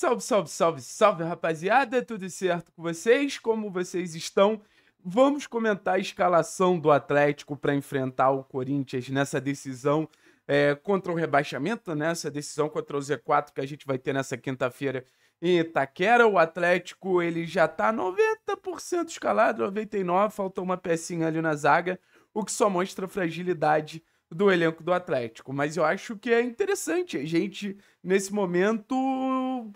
Salve, salve, salve, salve, rapaziada! Tudo certo com vocês? Como vocês estão? Vamos comentar a escalação do Atlético para enfrentar o Corinthians nessa decisão é, contra o rebaixamento, nessa né? decisão contra o Z4 que a gente vai ter nessa quinta-feira em Itaquera. O Atlético ele já está 90% escalado, 99%, falta uma pecinha ali na zaga, o que só mostra fragilidade do elenco do Atlético. Mas eu acho que é interessante a gente, nesse momento,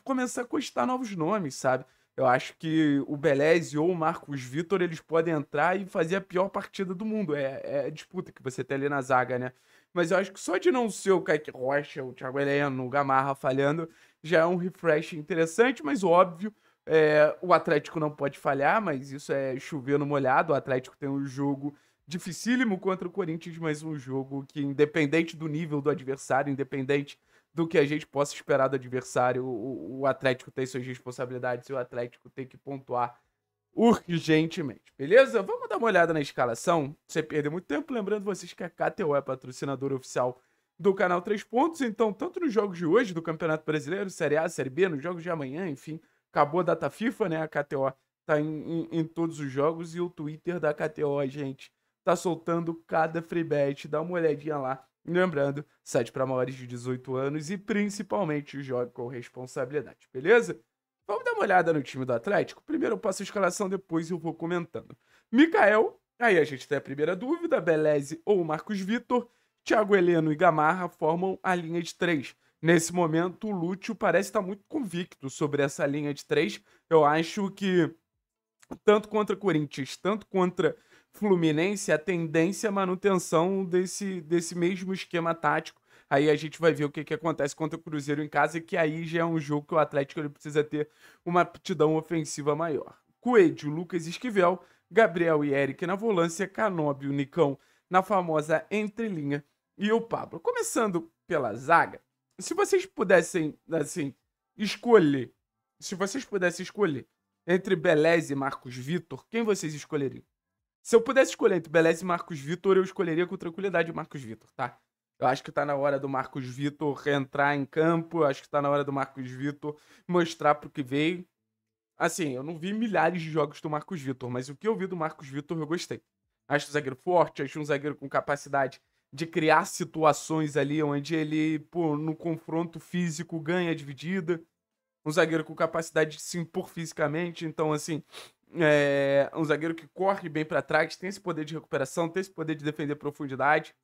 começar a custar novos nomes, sabe? Eu acho que o Belez ou o Marcos Vitor, eles podem entrar e fazer a pior partida do mundo. É, é a disputa que você tem ali na zaga, né? Mas eu acho que só de não ser o Kaique Rocha, o Thiago Heleno, o Gamarra falhando, já é um refresh interessante, mas óbvio, é, o Atlético não pode falhar, mas isso é chover no molhado. O Atlético tem um jogo dificílimo contra o Corinthians, mas um jogo que, independente do nível do adversário, independente do que a gente possa esperar do adversário, o, o Atlético tem suas responsabilidades e o Atlético tem que pontuar urgentemente, beleza? Vamos dar uma olhada na escalação, você perdeu muito tempo, lembrando vocês que a KTO é patrocinadora oficial do canal Três Pontos, então tanto nos jogos de hoje do Campeonato Brasileiro, Série A, Série B, nos jogos de amanhã, enfim, acabou a data FIFA, né? A KTO tá em, em, em todos os jogos e o Twitter da KTO, gente, tá soltando cada free bet. Dá uma olhadinha lá. Lembrando, site para maiores de 18 anos e principalmente jogue com responsabilidade, beleza? Vamos dar uma olhada no time do Atlético? Primeiro eu passo a escalação, depois eu vou comentando. Mikael, aí a gente tem a primeira dúvida, Beleze ou Marcos Vitor, Thiago Heleno e Gamarra formam a linha de três. Nesse momento, o Lúcio parece estar muito convicto sobre essa linha de três. Eu acho que tanto contra Corinthians, tanto contra Fluminense, a tendência é a manutenção desse, desse mesmo esquema tático. Aí a gente vai ver o que, que acontece contra o Cruzeiro em casa, que aí já é um jogo que o Atlético ele precisa ter uma aptidão ofensiva maior. Coelho, Lucas Esquivel, Gabriel e Eric na volância, Canóbio, Nicão na famosa entrelinha e o Pablo. Começando pela zaga, se vocês pudessem, assim, escolher, se vocês pudessem escolher entre Beleza e Marcos Vitor, quem vocês escolheriam? Se eu pudesse escolher entre Beleza e Marcos Vitor, eu escolheria com tranquilidade o Marcos Vitor, tá? Eu acho que tá na hora do Marcos Vitor entrar em campo, eu acho que tá na hora do Marcos Vitor mostrar pro que veio. Assim, eu não vi milhares de jogos do Marcos Vitor, mas o que eu vi do Marcos Vitor eu gostei. Acho um zagueiro forte, acho um zagueiro com capacidade de criar situações ali onde ele, pô, no confronto físico ganha dividida. Um zagueiro com capacidade de se impor fisicamente, então assim, é, um zagueiro que corre bem para trás, tem esse poder de recuperação, tem esse poder de defender profundidade.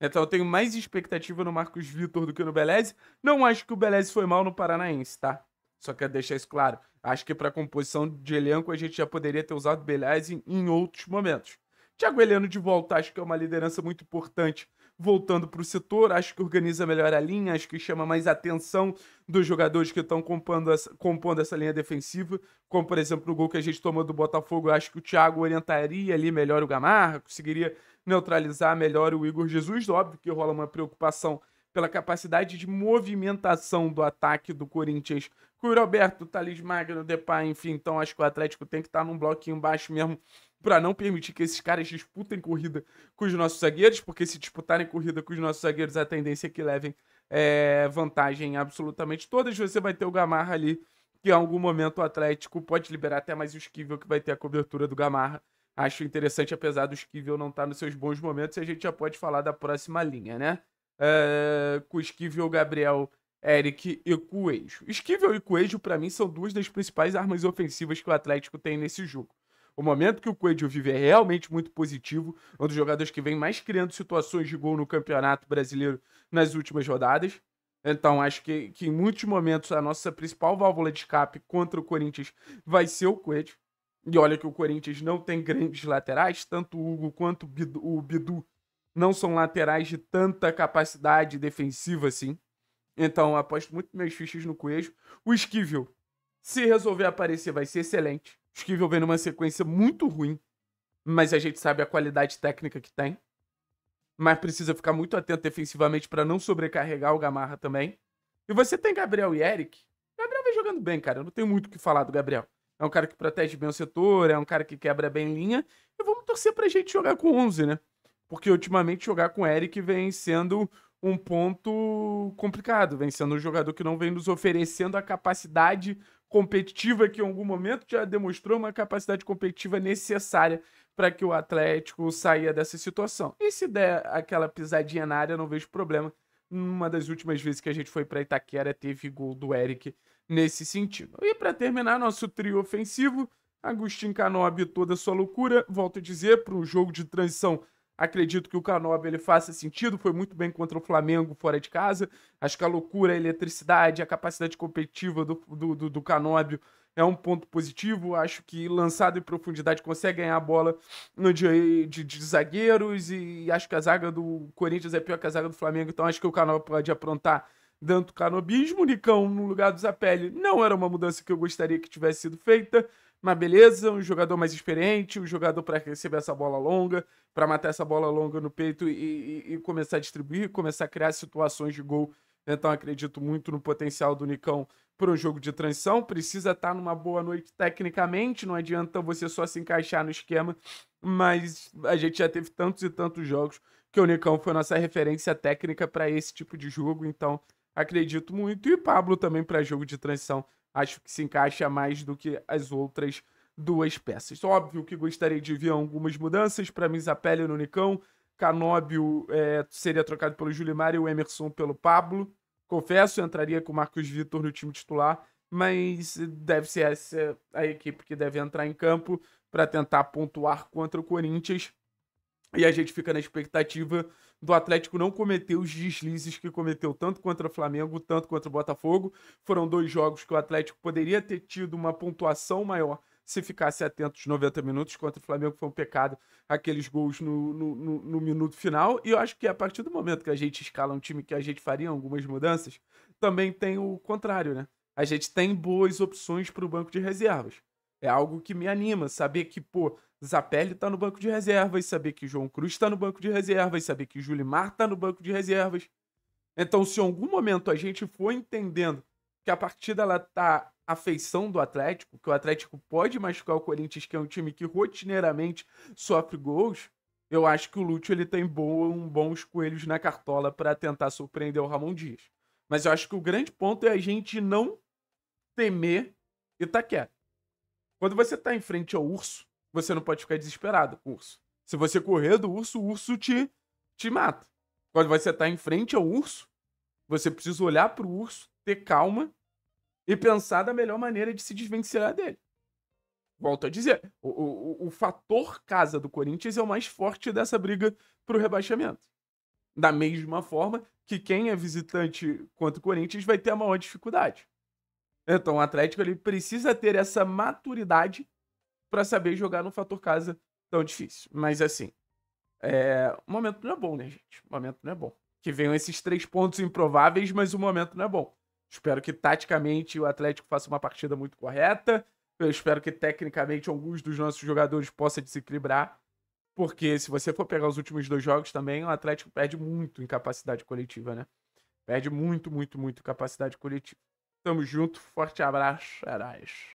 Então eu tenho mais expectativa no Marcos Vitor do que no Beleze. Não acho que o Beleze foi mal no Paranaense, tá? Só quero deixar isso claro. Acho que para composição de elenco a gente já poderia ter usado Beleze em, em outros momentos. Thiago Heleno de volta, acho que é uma liderança muito importante voltando para o setor, acho que organiza melhor a linha, acho que chama mais atenção dos jogadores que estão compondo essa, compondo essa linha defensiva, como por exemplo o gol que a gente tomou do Botafogo, acho que o Thiago orientaria ali melhor o Gamarra, conseguiria neutralizar melhor o Igor Jesus, óbvio que rola uma preocupação pela capacidade de movimentação do ataque do Corinthians. Com o Roberto, Thales Magno, Depay, enfim, então acho que o Atlético tem que estar tá num bloquinho baixo mesmo para não permitir que esses caras disputem corrida com os nossos zagueiros, porque se disputarem corrida com os nossos zagueiros, é a tendência é que levem é, vantagem absolutamente todas. Você vai ter o Gamarra ali, que em algum momento o Atlético pode liberar até mais o Esquivel, que vai ter a cobertura do Gamarra. Acho interessante, apesar do Esquivel não estar tá nos seus bons momentos, a gente já pode falar da próxima linha, né? É, com o Esquivel, Gabriel, Eric e Coelho. Esquivel e Coelho, para mim, são duas das principais armas ofensivas que o Atlético tem nesse jogo. O momento que o Coelho vive é realmente muito positivo. É um dos jogadores que vem mais criando situações de gol no Campeonato Brasileiro nas últimas rodadas. Então, acho que, que em muitos momentos a nossa principal válvula de escape contra o Corinthians vai ser o Coelho. E olha que o Corinthians não tem grandes laterais, tanto o Hugo quanto o Bidu não são laterais de tanta capacidade defensiva assim. Então, aposto muito meus fichas no Coelho. O Esquivel, se resolver aparecer, vai ser excelente. Os Cavs vem numa sequência muito ruim, mas a gente sabe a qualidade técnica que tem. Mas precisa ficar muito atento defensivamente para não sobrecarregar o Gamarra também. E você tem Gabriel e Eric. Gabriel vem jogando bem, cara. Eu não tenho muito o que falar do Gabriel. É um cara que protege bem o setor, é um cara que quebra bem linha. E vamos torcer pra gente jogar com 11, né? Porque ultimamente jogar com Eric vem sendo um ponto complicado, vem sendo um jogador que não vem nos oferecendo a capacidade competitiva que em algum momento já demonstrou uma capacidade competitiva necessária para que o Atlético saia dessa situação. E se der aquela pisadinha na área, não vejo problema. Uma das últimas vezes que a gente foi para Itaquera teve gol do Eric nesse sentido. E para terminar nosso trio ofensivo, Agostinho Canobi toda sua loucura, volto a dizer, para um jogo de transição Acredito que o Canob ele faça sentido, foi muito bem contra o Flamengo fora de casa. Acho que a loucura, a eletricidade, a capacidade competitiva do, do, do, do Canóbio é um ponto positivo. Acho que lançado em profundidade consegue ganhar a bola no dia de, de, zagueiros e acho que a zaga do Corinthians é pior que a zaga do Flamengo, então acho que o Canóbio pode aprontar dando canobismo. Nicão no lugar do Zapelli não era uma mudança que eu gostaria que tivesse sido feita mas beleza, um jogador mais experiente, um jogador para receber essa bola longa, para matar essa bola longa no peito e, e, e, começar a distribuir, começar a criar situações de gol. Então acredito muito no potencial do Nicão para um jogo de transição. Precisa estar tá numa boa noite tecnicamente, não adianta você só se encaixar no esquema, mas a gente já teve tantos e tantos jogos que o Nicão foi nossa referência técnica para esse tipo de jogo, então acredito muito. E Pablo também para jogo de transição acho que se encaixa mais do que as outras duas peças. Óbvio que gostaria de ver algumas mudanças para Misapelli no Nicão, Canóbio é, seria trocado pelo Julimar e o Emerson pelo Pablo. Confesso, entraria com o Marcos Vitor no time titular, mas deve ser essa a equipe que deve entrar em campo para tentar pontuar contra o Corinthians. E a gente fica na expectativa do Atlético não cometer os deslizes que cometeu tanto contra o Flamengo, tanto contra o Botafogo. Foram dois jogos que o Atlético poderia ter tido uma pontuação maior se ficasse atento os 90 minutos. Contra o Flamengo foi um pecado aqueles gols no, no, no, no minuto final. E eu acho que a partir do momento que a gente escala um time que a gente faria algumas mudanças, também tem o contrário, né? A gente tem boas opções para o banco de reservas. É algo que me anima, saber que, pô, Zapelli tá no banco de reservas, saber que João Cruz tá no banco de reservas, saber que Julimar tá no banco de reservas. Então, se em algum momento a gente for entendendo que a partida ela tá a feição do Atlético, que o Atlético pode machucar o Corinthians, que é um time que rotineiramente sofre gols, eu acho que o Lúcio ele tem bom, bons coelhos na cartola para tentar surpreender o Ramon Dias. Mas eu acho que o grande ponto é a gente não temer Itaquera. Tá Quando você tá em frente ao urso, você não pode ficar desesperado com o urso. Se você correr do urso, o urso te, te mata. Quando você está em frente ao urso, você precisa olhar para o urso, ter calma e pensar da melhor maneira de se desvencilhar dele. Volto a dizer, o, o, o fator casa do Corinthians é o mais forte dessa briga para o rebaixamento. Da mesma forma que quem é visitante contra o Corinthians vai ter a maior dificuldade. Então o Atlético ele precisa ter essa maturidade para saber jogar no fator casa tão difícil. Mas assim, é... o momento não é bom, né, gente? O momento não é bom. Que venham esses três pontos improváveis, mas o momento não é bom. Espero que taticamente o Atlético faça uma partida muito correta. Eu espero que tecnicamente alguns dos nossos jogadores possam desequilibrar. Porque se você for pegar os últimos dois jogos também, o Atlético perde muito em capacidade coletiva, né? Perde muito, muito, muito capacidade coletiva. Tamo junto, forte abraço, Arais.